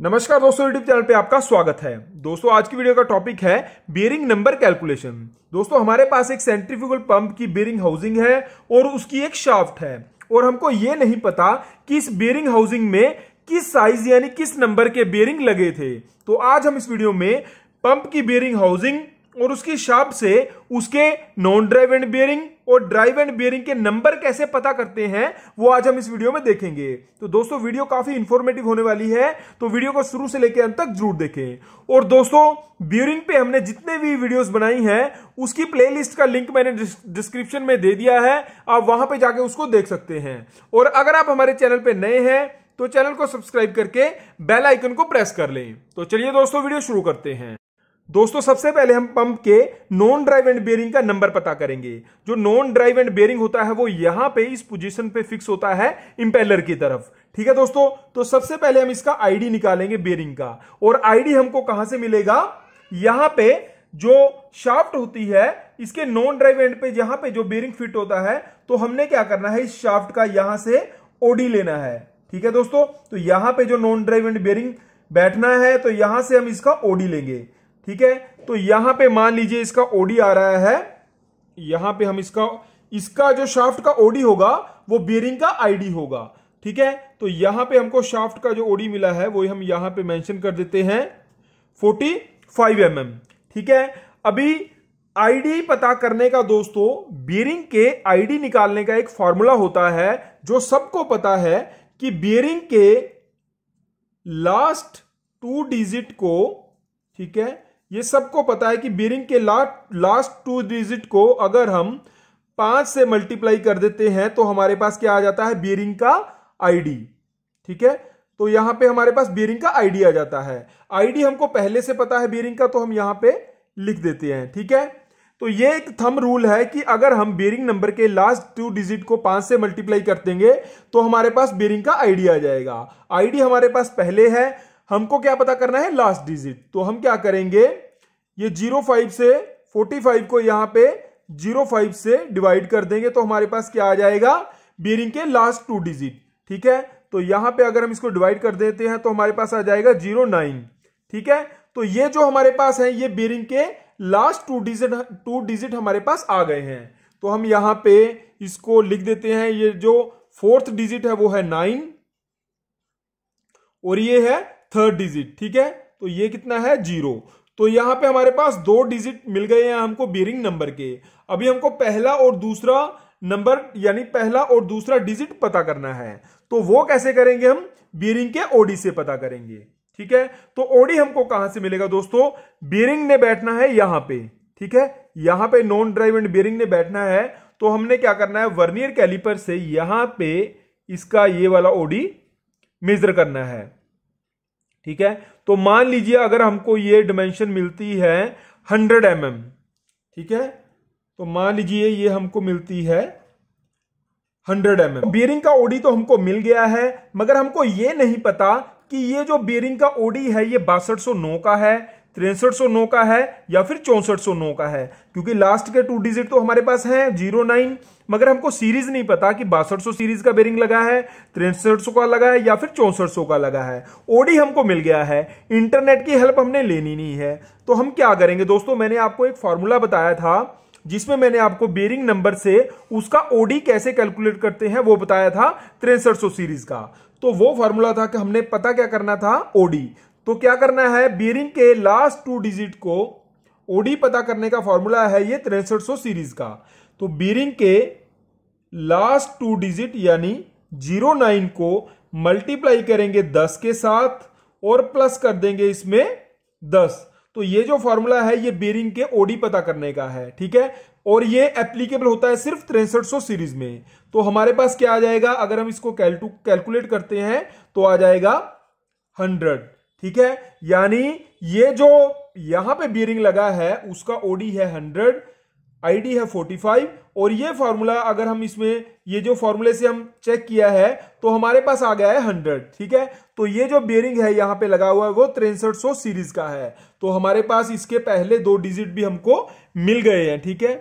नमस्कार दोस्तों YouTube channel पे आपका स्वागत है दोस्तों आज की वीडियो का टॉपिक है बेरिंग नंबर कैलकुलेशन दोस्तों हमारे पास एक सेंट्रीफ्यूगल पंप की बेरिंग हाउसिंग है और उसकी एक शाफ्ट है और हमको ये नहीं पता कि इस बेरिंग हाउसिंग में किस साइज यानी किस नंबर के बेरिंग लगे थे तो आज हम इस वीडियो में पंप की बेरिंग हाउसिंग और उसकी शाप से उसके नॉन ड्राइव एंड बियरिंग और ड्राइव एंड बियरिंग के नंबर कैसे पता करते हैं वो आज हम इस वीडियो में देखेंगे तो दोस्तों वीडियो काफी इंफॉर्मेटिव होने वाली है तो वीडियो को शुरू से लेकर अंत तक जरूर देखें और दोस्तों बियरिंग पे हमने जितने भी वीडियोस बनाई हैं उसकी प्लेलिस्ट का लिंक मैंने डिस्क्रिप्शन में दे दिया है आप वहां पर जाके उसको देख सकते हैं और अगर आप हमारे चैनल पर नए हैं तो चैनल को सब्सक्राइब करके बेल आइकन को प्रेस कर लें तो चलिए दोस्तों वीडियो शुरू करते हैं दोस्तों सबसे पहले हम पंप के नॉन ड्राइव एंड बेयरिंग का नंबर पता करेंगे जो नॉन ड्राइव एंड बेयरिंग होता है वो यहां पे इस पोजीशन पे फिक्स होता है इंपेलर की तरफ ठीक है दोस्तों तो सबसे पहले हम इसका आईडी निकालेंगे बेयरिंग का और आईडी हमको कहां से मिलेगा यहां पे जो शाफ्ट होती है इसके नॉन ड्राइव एंड पे जहां पर जो बेयरिंग फिट होता है तो हमने क्या करना है इस शाफ्ट का यहां से ओडी लेना है ठीक है दोस्तों तो यहां पर जो नॉन ड्राइव एंड बेयरिंग बैठना है तो यहां से हम इसका ओडी लेंगे ठीक है तो यहां पे मान लीजिए इसका ओडी आ रहा है यहां पे हम इसका इसका जो शाफ्ट का ओडी होगा वो बियरिंग का आईडी होगा ठीक है तो यहां पे हमको शाफ्ट का जो ओडी मिला है वो हम यहां पे मेंशन कर देते हैं 45 फाइव mm, ठीक है अभी आईडी पता करने का दोस्तों बियरिंग के आईडी निकालने का एक फॉर्मूला होता है जो सबको पता है कि बियरिंग के लास्ट टू डिजिट को ठीक है ये सबको पता है कि बीरिंग के लास्ट लास्ट टू डिजिट को अगर हम पांच से मल्टीप्लाई कर देते हैं तो हमारे पास क्या आ जाता है बीरिंग का आईडी ठीक है तो यहां पे हमारे पास बीरिंग का आईडी आ जाता है आईडी हमको पहले से पता है बीरिंग का तो हम यहां पे लिख देते हैं ठीक है तो ये एक थम रूल है कि अगर हम बियरिंग नंबर के लास्ट टू डिजिट को पांच से मल्टीप्लाई कर देंगे तो हमारे पास बियरिंग का आईडी आ जाएगा आईडी हमारे पास पहले है हमको क्या पता करना है लास्ट डिजिट तो हम क्या करेंगे ये जीरो फाइव से फोर्टी फाइव को यहां पे जीरो फाइव से डिवाइड कर देंगे तो हमारे पास क्या आ जाएगा बियरिंग के लास्ट टू डिजिट ठीक है तो यहां पे अगर हम इसको डिवाइड कर देते हैं तो हमारे पास आ जाएगा जीरो नाइन ठीक है तो ये जो हमारे पास है ये बीरिंग के last two digit two digit हमारे पास आ गए हैं तो हम यहां पे इसको लिख देते हैं ये जो फोर्थ डिजिट है वो है नाइन और ये है थर्ड डिजिट ठीक है तो ये कितना है जीरो तो यहां पे हमारे पास दो डिजिट मिल गए हैं हमको बियरिंग नंबर के अभी हमको पहला और दूसरा नंबर यानी पहला और दूसरा डिजिट पता करना है तो वो कैसे करेंगे हम बियरिंग के ओडी से पता करेंगे ठीक है तो ओडी हमको कहां से मिलेगा दोस्तों बियरिंग ने बैठना है यहां पे ठीक है यहां पे नॉन ड्राइव एंड बियरिंग ने बैठना है तो हमने क्या करना है वर्नियर कैलिपर से यहां पे इसका ये वाला ओडी मेजर करना है ठीक है तो मान लीजिए अगर हमको ये डिमेंशन मिलती है हंड्रेड एम mm, ठीक है तो मान लीजिए ये हमको मिलती है हंड्रेड एम एम बियरिंग का ओडी तो हमको मिल गया है मगर हमको ये नहीं पता कि ये जो बियरिंग का ओडी है ये बासठ का है तिरसठ सौ नौ का है या फिर चौंसठ सौ नौ का है क्योंकि लास्ट के टू डिजिट तो हमारे पास है जीरो नाइन मगर हमको सीरीज नहीं पता कि बासठ सौ सीरीज का बेरिंग लगा है तिरसठ सौ का लगा है या फिर चौंसठ सौ का लगा है ओडी हमको मिल गया है इंटरनेट की हेल्प हमने लेनी नहीं है तो हम क्या करेंगे दोस्तों मैंने आपको एक फॉर्मूला बताया था जिसमें मैंने आपको बेरिंग नंबर से उसका ओडी कैसे कैलकुलेट करते हैं वो बताया था तिरसठ सीरीज का तो वो फॉर्मूला था कि हमने पता क्या करना था ओडी तो क्या करना है बियरिंग के लास्ट टू डिजिट को ओडी पता करने का फॉर्मूला है ये तिरसठ सीरीज का तो बीरिंग के लास्ट टू डिजिट यानी जीरो नाइन को मल्टीप्लाई करेंगे दस के साथ और प्लस कर देंगे इसमें दस तो ये जो फॉर्मूला है ये बीरिंग के ओडी पता करने का है ठीक है और ये एप्लीकेबल होता है सिर्फ तिरसठ सीरीज में तो हमारे पास क्या आ जाएगा अगर हम इसको कैलकुलेट करते हैं तो आ जाएगा हंड्रेड ठीक है यानी ये जो यहां पे बियरिंग लगा है उसका ओडी है हंड्रेड आईडी है 45 और ये फॉर्मूला अगर हम इसमें ये जो फॉर्मूले से हम चेक किया है तो हमारे पास आ गया है 100 ठीक है तो ये जो बियरिंग है यहां पे लगा हुआ है वो तिरसठ सीरीज का है तो हमारे पास इसके पहले दो डिजिट भी हमको मिल गए हैं ठीक है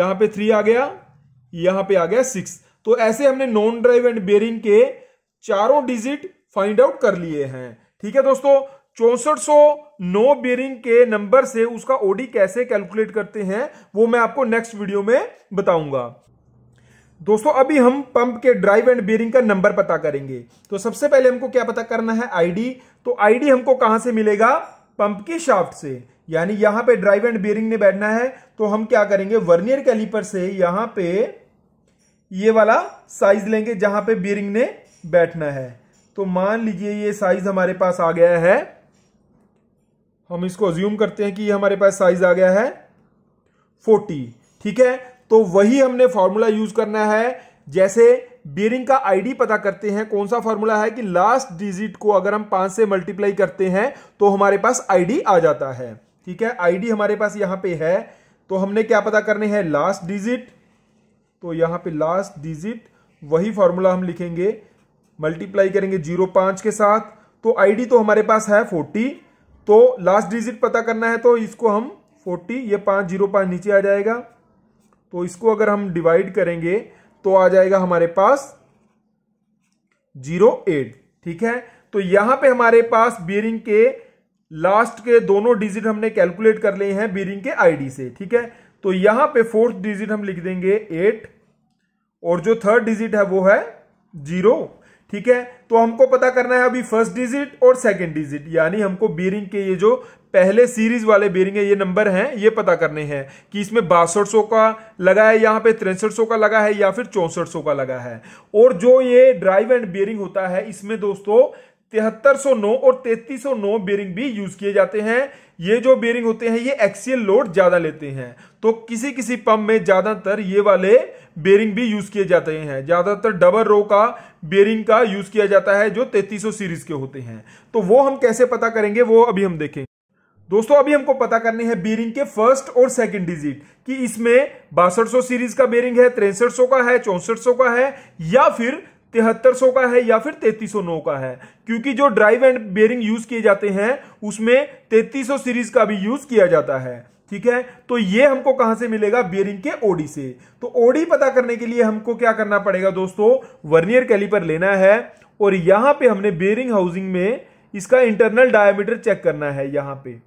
यहां पर थ्री आ गया यहां पर आ गया सिक्स तो ऐसे हमने नॉन ड्राइव एंड बियरिंग के चारों डिजिट फाइंड आउट कर लिए हैं ठीक है दोस्तों चौसठ सौ नो बेरिंग के नंबर से उसका ओडी कैसे कैलकुलेट करते हैं वो मैं आपको नेक्स्ट वीडियो में बताऊंगा दोस्तों अभी हम पंप के ड्राइव एंड बेरिंग का नंबर पता करेंगे तो सबसे पहले हमको क्या पता करना है आईडी तो आईडी हमको कहां से मिलेगा पंप की शाफ्ट से यानी यहां पे ड्राइव एंड बेरिंग ने बैठना है तो हम क्या करेंगे वर्नियर कैलीपर से यहां पे ये वाला साइज लेंगे जहां पे बेरिंग ने बैठना है तो मान लीजिए ये साइज हमारे पास आ गया है हम इसको अज्यूम करते हैं कि ये हमारे पास साइज आ गया है फोर्टी ठीक है तो वही हमने फॉर्मूला यूज करना है जैसे बियरिंग का आईडी पता करते हैं कौन सा फॉर्मूला है कि लास्ट डिजिट को अगर हम पांच से मल्टीप्लाई करते हैं तो हमारे पास आईडी आ जाता है ठीक है आईडी हमारे पास यहां पे है तो हमने क्या पता करने हैं लास्ट डिजिट तो यहां पे लास्ट डिजिट वही फॉर्मूला हम लिखेंगे मल्टीप्लाई करेंगे जीरो पांच के साथ तो आईडी तो हमारे पास है फोर्टी तो लास्ट डिजिट पता करना है तो इसको हम फोर्टी ये पांच जीरो पांच नीचे आ जाएगा तो इसको अगर हम डिवाइड करेंगे तो आ जाएगा हमारे पास जीरो एट ठीक है तो यहां पे हमारे पास बियरिंग के लास्ट के दोनों डिजिट हमने कैलकुलेट कर लिए हैं बियरिंग के आईडी से ठीक है तो यहां पे फोर्थ डिजिट हम लिख देंगे एट और जो थर्ड डिजिट है वो है जीरो ठीक है तो हमको पता करना है अभी फर्स्ट डिजिट और सेकंड डिजिट यानी हमको बियरिंग के ये जो पहले सीरीज वाले बेरिंग है ये नंबर हैं ये पता करने हैं कि इसमें बासठ सौ का लगा है यहां पे तिरसठ सौ का लगा है या फिर चौसठ सौ का लगा है और जो ये ड्राइव एंड बेरिंग होता है इसमें दोस्तों तिहत्तर सौ नौ और तैतीस सौ नौ बेरिंग भी यूज किए जाते हैं ये जो बेरिंग होते हैं ये एक्सियल लोड ज़्यादा लेते हैं तो किसी किसी पंप में ज़्यादातर ये वाले बेयरिंग भी यूज़ किए जाते हैं ज़्यादातर डबल रो का बेयरिंग का यूज़ किया जाता है जो 3300 सीरीज़ के होते हैं तो वो हम कैसे पता करेंगे वो अभी हम देखेंगे दोस्तों अभी हमको पता करने हैं बेयरिंग के फर्स्ट और सेकंड डिजिट कि इसमें बासठ सीरीज का बेरिंग है तिरसठ का है चौसठ का है या फिर तिहत्तर सौ का है या फिर तैतीस सौ नौ का है क्योंकि जो ड्राइव एंड बेयरिंग यूज किए जाते हैं उसमें तैतीस सौ सीरीज का भी यूज किया जाता है ठीक है तो ये हमको कहां से मिलेगा बेयरिंग के ओडी से तो ओडी पता करने के लिए हमको क्या करना पड़ेगा दोस्तों वर्नियर कैलिपर लेना है और यहां पे हमने बेयरिंग हाउसिंग में इसका इंटरनल डायमीटर चेक करना है यहां पे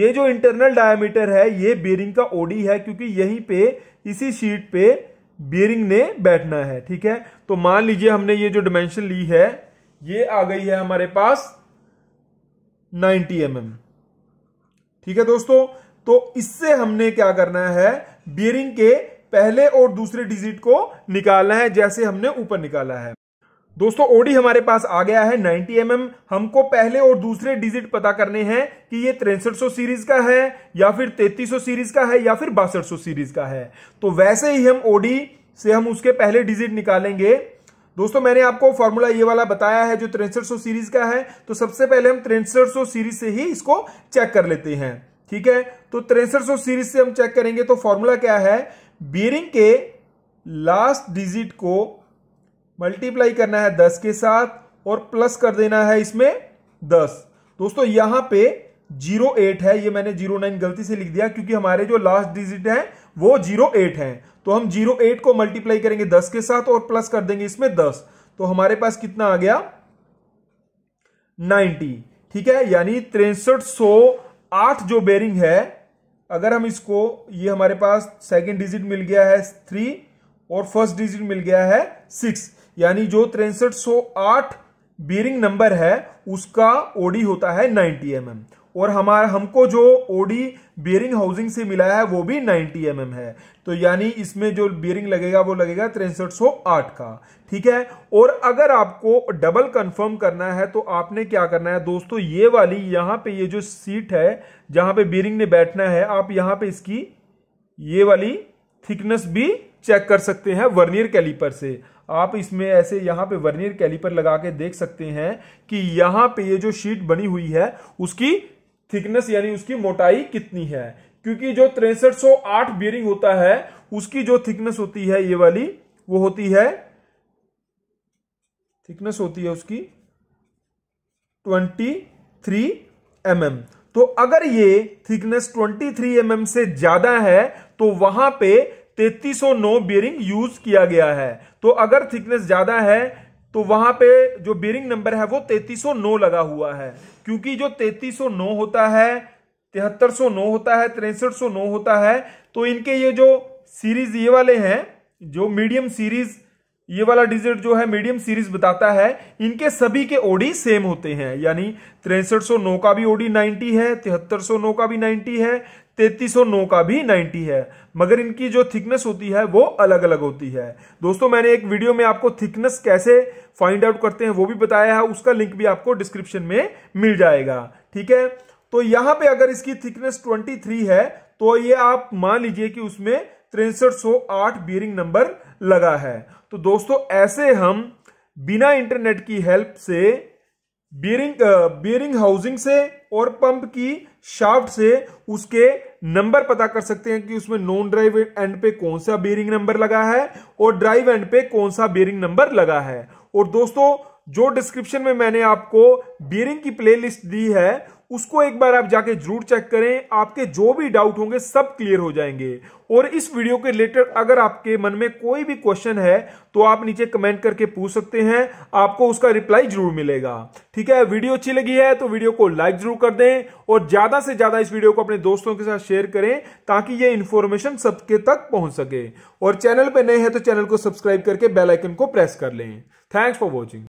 ये जो इंटरनल डायमीटर है ये बेयरिंग का ओडी है क्योंकि यहीं पे इसी शीट पे बियरिंग ने बैठना है ठीक है तो मान लीजिए हमने ये जो डिमेंशन ली है ये आ गई है हमारे पास 90 एम mm. ठीक है दोस्तों तो इससे हमने क्या करना है बियरिंग के पहले और दूसरे डिजिट को निकालना है जैसे हमने ऊपर निकाला है दोस्तों ओडी हमारे पास आ गया है 90 एम mm, हमको पहले और दूसरे डिजिट पता करने हैं कि ये तिरसठ सीरीज का है या फिर 3300 सीरीज का है या फिर बासठ सीरीज का है तो वैसे ही हम ओडी से हम उसके पहले डिजिट निकालेंगे दोस्तों मैंने आपको फॉर्मूला ये वाला बताया है जो तिरसठ सीरीज का है तो सबसे पहले हम तिरसठ सीरीज से ही इसको चेक कर लेते हैं ठीक है तो तिरसठ सीरीज से हम चेक करेंगे तो फॉर्मूला क्या है बियरिंग के लास्ट डिजिट को मल्टीप्लाई करना है दस के साथ और प्लस कर देना है इसमें दस दोस्तों यहां पे जीरो एट है ये मैंने जीरो नाइन गलती से लिख दिया क्योंकि हमारे जो लास्ट डिजिट है वो जीरो एट है तो हम जीरो एट को मल्टीप्लाई करेंगे दस के साथ और प्लस कर देंगे इसमें दस तो हमारे पास कितना आ गया नाइन्टी ठीक है यानी तिरसठ सौ आठ जो बेरिंग है अगर हम इसको ये हमारे पास सेकेंड डिजिट मिल गया है थ्री और फर्स्ट डिजिट मिल गया है सिक्स यानी जो तिरसठ सौ आठ बियरिंग नंबर है उसका ओडी होता है 90 एम mm. और हमारा हमको जो ओडी बियरिंग हाउसिंग से मिला है वो भी 90 एम mm है तो यानी इसमें जो बियरिंग लगेगा वो लगेगा तिरसठ का ठीक है और अगर आपको डबल कंफर्म करना है तो आपने क्या करना है दोस्तों ये वाली यहाँ पे ये जो सीट है जहाँ पे बियरिंग ने बैठना है आप यहाँ पे इसकी ये वाली थिकनेस भी चेक कर सकते हैं वर्नियर कैलीपर से आप इसमें ऐसे यहाँ पे वर्नियर कैलिपर लगा के देख सकते हैं कि यहाँ पे ये जो शीट बनी हुई है उसकी थिकनेस यानी उसकी मोटाई कितनी है क्योंकि जो तिरसठ आठ बियरिंग होता है उसकी जो थिकनेस होती है ये वाली वो होती है थिकनेस होती है उसकी ट्वेंटी थ्री एम एम तो अगर ये थिकनेस 23 थ्री mm से ज्यादा है तो वहां पे 3309 बियरिंग यूज किया गया है तो अगर थिकनेस ज्यादा है तो वहां पे जो बियरिंग नंबर है वो 3309 लगा हुआ है क्योंकि जो 3309 होता है तिहत्तर होता है तिरसठ होता है तो इनके ये जो सीरीज ये वाले हैं जो मीडियम सीरीज ये वाला डिजिट जो है मीडियम सीरीज बताता है इनके सभी के ओडी सेम होते हैं यानी तिरसठ का भी ओडी 90 है तिहत्तर का भी 90 है 3309 का भी 90 है मगर इनकी जो थिकनेस होती है वो अलग अलग होती है दोस्तों मैंने एक वीडियो में आपको थिकनेस कैसे फाइंड आउट करते हैं वो भी बताया है उसका लिंक भी आपको डिस्क्रिप्शन में मिल जाएगा ठीक है तो यहां पे अगर इसकी थिकनेस 23 है तो ये आप मान लीजिए कि उसमें तिरसठ बियरिंग नंबर लगा है तो दोस्तों ऐसे हम बिना इंटरनेट की हेल्प से बियरिंग बियरिंग हाउसिंग से और पंप की शाफ्ट से उसके नंबर पता कर सकते हैं कि उसमें नॉन ड्राइव एंड पे कौन सा बियरिंग नंबर लगा है और ड्राइव एंड पे कौन सा बियरिंग नंबर लगा है और दोस्तों जो डिस्क्रिप्शन में मैंने आपको बियरिंग की प्लेलिस्ट दी है उसको एक बार आप जाके जरूर चेक करें आपके जो भी डाउट होंगे सब क्लियर हो जाएंगे और इस वीडियो के रिलेटेड अगर आपके मन में कोई भी क्वेश्चन है तो आप नीचे कमेंट करके पूछ सकते हैं आपको उसका रिप्लाई जरूर मिलेगा ठीक है वीडियो अच्छी लगी है तो वीडियो को लाइक जरूर कर दें और ज्यादा से ज्यादा इस वीडियो को अपने दोस्तों के साथ शेयर करें ताकि ये इन्फॉर्मेशन सबके तक पहुंच सके और चैनल पर नए हैं तो चैनल को सब्सक्राइब करके बेलाइकन को प्रेस कर लें थैंक्स फॉर वॉचिंग